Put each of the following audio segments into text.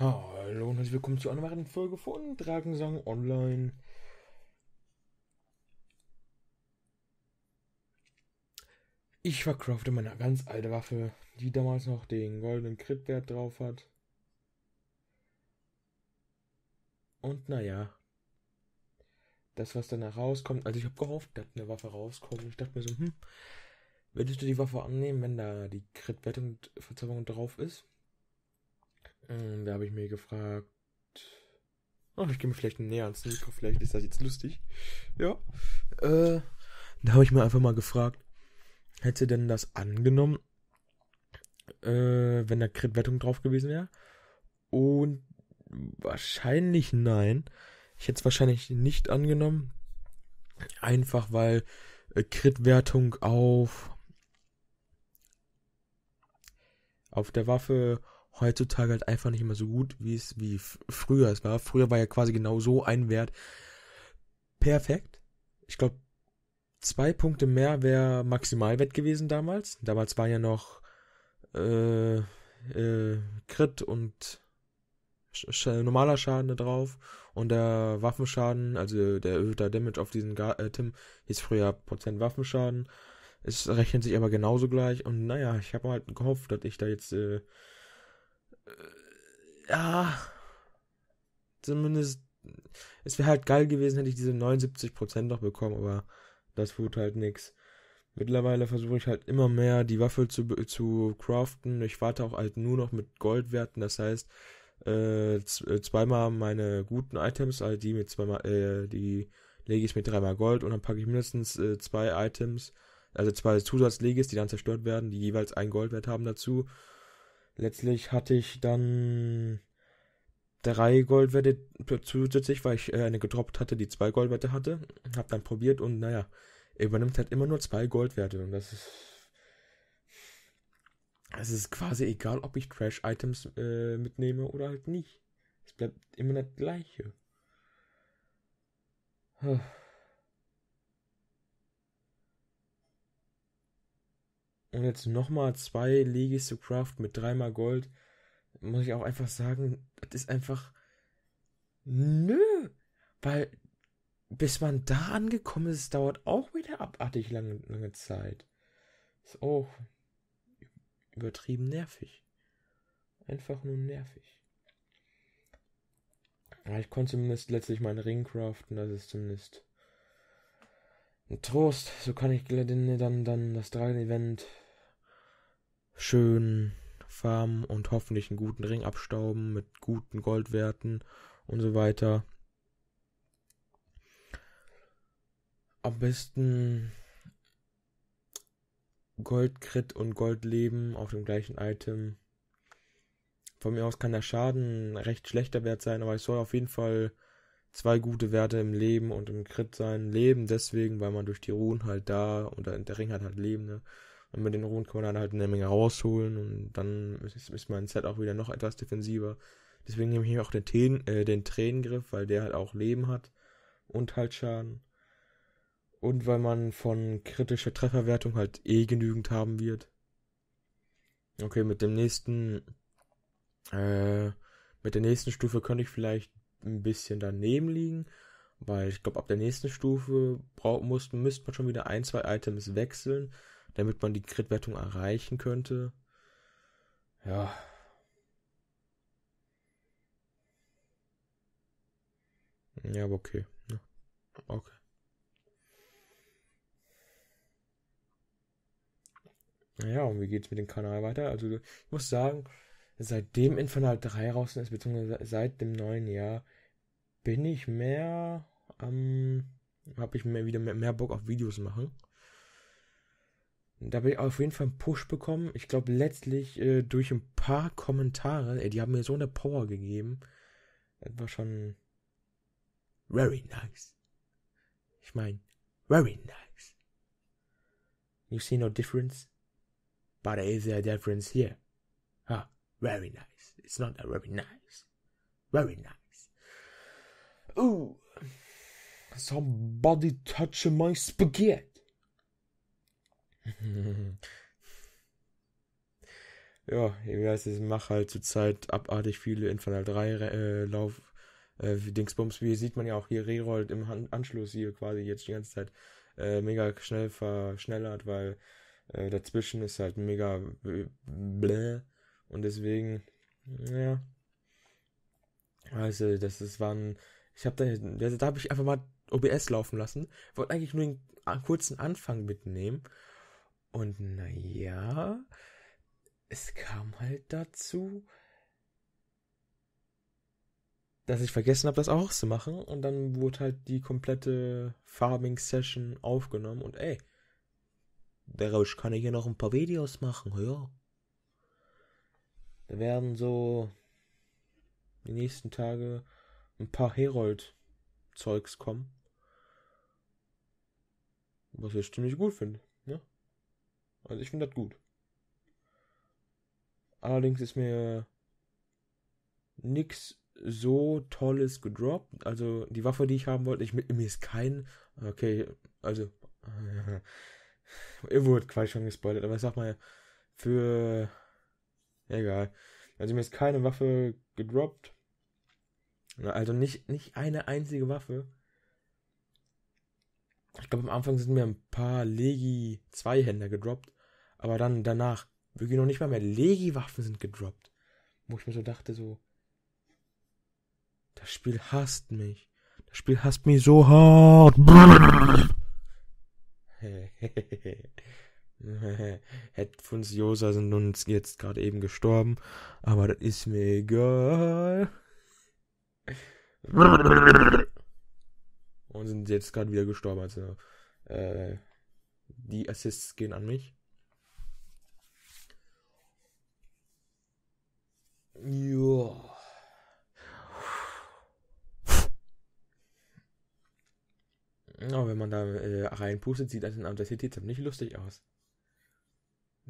Hallo und herzlich willkommen zu einer weiteren Folge von Dragensang Online. Ich vercrafte meine ganz alte Waffe, die damals noch den goldenen Crit-Wert drauf hat. Und naja, das was danach rauskommt, also ich habe gehofft, dass eine Waffe rauskommt. Ich dachte mir so, hm, würdest du die Waffe annehmen, wenn da die Crit-Wert und Verzauberung drauf ist? Ähm, da habe ich mir gefragt. Oh, ich gehe mir vielleicht näher ans Mikro, vielleicht ist das jetzt lustig. Ja. Äh, da habe ich mir einfach mal gefragt, hätte denn das angenommen, äh, wenn da crit Kritwertung drauf gewesen wäre? Und wahrscheinlich nein. Ich hätte es wahrscheinlich nicht angenommen. Einfach weil äh, Crit-Wertung auf auf der Waffe heutzutage halt einfach nicht mehr so gut, wie es wie früher es war. Früher war ja quasi genau so ein Wert perfekt. Ich glaube, zwei Punkte mehr wäre Maximalwert gewesen damals. Damals war ja noch äh, äh, Crit und sch äh, normaler Schaden da drauf und der Waffenschaden, also der erhöhte Damage auf diesen Ga äh, Tim, hieß früher Prozent Waffenschaden. Es rechnet sich aber genauso gleich und naja, ich habe halt gehofft, dass ich da jetzt äh, äh, ja, zumindest, es wäre halt geil gewesen, hätte ich diese 79% noch bekommen, aber das wurde halt nix. Mittlerweile versuche ich halt immer mehr die Waffe zu, zu craften. Ich warte auch halt nur noch mit Goldwerten, das heißt, äh, äh, zweimal meine guten Items, also die mit zweimal, äh, die lege ich mit dreimal Gold und dann packe ich mindestens äh, zwei Items, also zwei Zusatzlegis, die dann zerstört werden, die jeweils einen Goldwert haben dazu letztlich hatte ich dann drei Goldwerte zusätzlich, weil ich äh, eine gedroppt hatte, die zwei Goldwerte hatte. Hab dann probiert und naja, er übernimmt halt immer nur zwei Goldwerte und das ist. Es ist quasi egal, ob ich Trash-Items äh, mitnehme oder halt nicht. Es bleibt immer das gleiche. Huh. Und jetzt nochmal zwei Legis zu Craft mit dreimal Gold. Muss ich auch einfach sagen, das ist einfach. Nö! Weil bis man da angekommen ist, dauert auch wieder abartig lange, lange Zeit. Ist auch übertrieben nervig. Einfach nur nervig. Aber ich konnte zumindest letztlich meinen Ring craften, das ist zumindest Trost, so kann ich dann, dann das Dragon-Event schön farmen und hoffentlich einen guten Ring abstauben mit guten Goldwerten und so weiter. Am besten Goldcrit und Goldleben auf dem gleichen Item. Von mir aus kann der Schaden recht schlechter Wert sein, aber ich soll auf jeden Fall zwei gute Werte im Leben und im Crit sein. Leben deswegen, weil man durch die Ruhen halt da und der Ring hat halt Leben, ne? Und mit den Ruhen kann man dann halt eine Menge rausholen und dann ist, ist mein Set auch wieder noch etwas defensiver. Deswegen nehme ich auch den, Ten, äh, den Tränengriff, weil der halt auch Leben hat und halt Schaden. Und weil man von kritischer Trefferwertung halt eh genügend haben wird. Okay, mit dem nächsten, äh, mit der nächsten Stufe könnte ich vielleicht ein bisschen daneben liegen, weil ich glaube, ab der nächsten Stufe braucht, müsste man schon wieder ein, zwei Items wechseln, damit man die Crit-Wertung erreichen könnte. Ja. Ja, aber okay. Ne? Ja. Okay. Naja, und wie geht's mit dem Kanal weiter? Also, ich muss sagen, seitdem Infernal halt 3 raus ist, beziehungsweise seit dem neuen Jahr, bin ich mehr am. Ähm, habe ich mehr, wieder mehr, mehr Bock auf Videos machen. Da bin ich auf jeden Fall einen Push bekommen. Ich glaube, letztlich äh, durch ein paar Kommentare, ey, die haben mir so eine Power gegeben. Das war schon very nice. Ich meine, very nice. You see no difference? But there is a difference here. Very nice. It's not that very nice. Very nice. Ooh. Somebody touching my spaghetti. ja, ich weiß, ich mache halt zurzeit abartig viele Infernal 3 äh, Lauf äh, Dingsbums. Wie sieht man ja auch hier Rerollt im Han Anschluss hier quasi jetzt die ganze Zeit äh, mega schnell verschnellert, weil äh, dazwischen ist halt mega äh, bläh. Und deswegen, ja. Also, das ist, waren, ich habe da, also da habe ich einfach mal OBS laufen lassen. Wollte eigentlich nur einen ah, kurzen Anfang mitnehmen. Und naja, es kam halt dazu, dass ich vergessen habe, das auch zu machen. Und dann wurde halt die komplette Farming-Session aufgenommen. Und ey, daraus kann ich hier noch ein paar Videos machen, ja. Da werden so die nächsten Tage ein paar Herold-Zeugs kommen. Was ich ziemlich gut finde. Ne? Also ich finde das gut. Allerdings ist mir nichts so Tolles gedroppt. Also die Waffe, die ich haben wollte, ich, mir ist kein. Okay, also. Ihr wurdet quasi schon gespoilert, aber ich sag mal, für Egal. Also mir ist keine Waffe gedroppt. Also nicht, nicht eine einzige Waffe. Ich glaube, am Anfang sind mir ein paar Legi Zweihänder gedroppt. Aber dann danach, wirklich noch nicht mal mehr Legi-Waffen sind gedroppt. Wo ich mir so dachte, so. Das Spiel hasst mich. Das Spiel hasst mich so hart. Headphones Josa sind uns jetzt gerade eben gestorben, aber das ist mir egal. Und sind jetzt gerade wieder gestorben, also äh, die Assists gehen an mich. Ja. Ja, wenn man da äh, reinpustet, sieht das in Under City ziemlich lustig aus.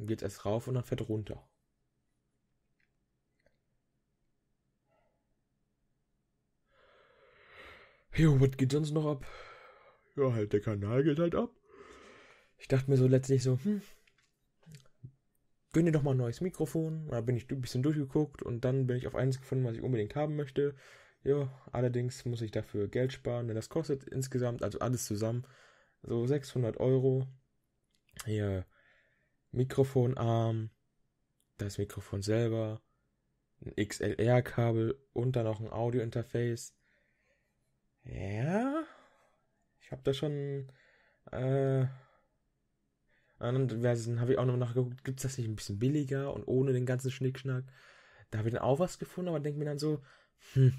Dann geht erst rauf und dann fährt runter. Jo, was geht sonst noch ab? Ja, halt, der Kanal geht halt ab. Ich dachte mir so letztlich so, hm, gönn dir doch mal ein neues Mikrofon. Da bin ich ein bisschen durchgeguckt und dann bin ich auf eines gefunden, was ich unbedingt haben möchte. Ja, allerdings muss ich dafür Geld sparen, denn das kostet insgesamt, also alles zusammen, so 600 Euro. Hier Mikrofonarm, das Mikrofon selber, ein XLR-Kabel und dann auch ein Audio-Interface. Ja, ich habe da schon. Äh, und dann habe ich auch noch nachgeguckt, gibt es das nicht ein bisschen billiger und ohne den ganzen Schnickschnack? Da habe ich dann auch was gefunden, aber denke mir dann so, hm,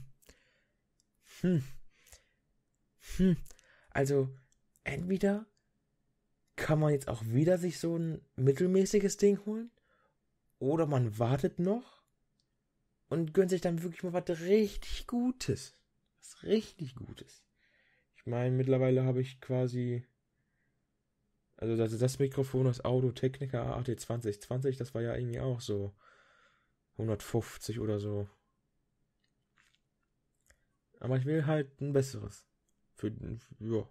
hm, hm. Also, entweder kann man jetzt auch wieder sich so ein mittelmäßiges Ding holen? Oder man wartet noch und gönnt sich dann wirklich mal was richtig Gutes. Was richtig Gutes. Ich meine, mittlerweile habe ich quasi. Also das, das Mikrofon, aus Audio Technica AT2020, das war ja irgendwie auch so 150 oder so. Aber ich will halt ein besseres. Für, für ja.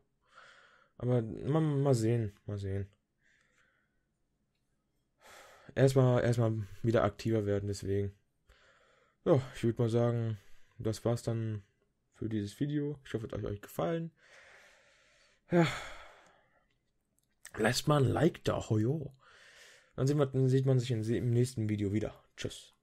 Aber mal, mal sehen, mal sehen. Erstmal, erstmal wieder aktiver werden, deswegen. Ja, ich würde mal sagen, das war's dann für dieses Video. Ich hoffe, es hat euch gefallen. Ja. Lasst mal ein Like da, hojo. Dann sieht man, dann sieht man sich im nächsten Video wieder. Tschüss.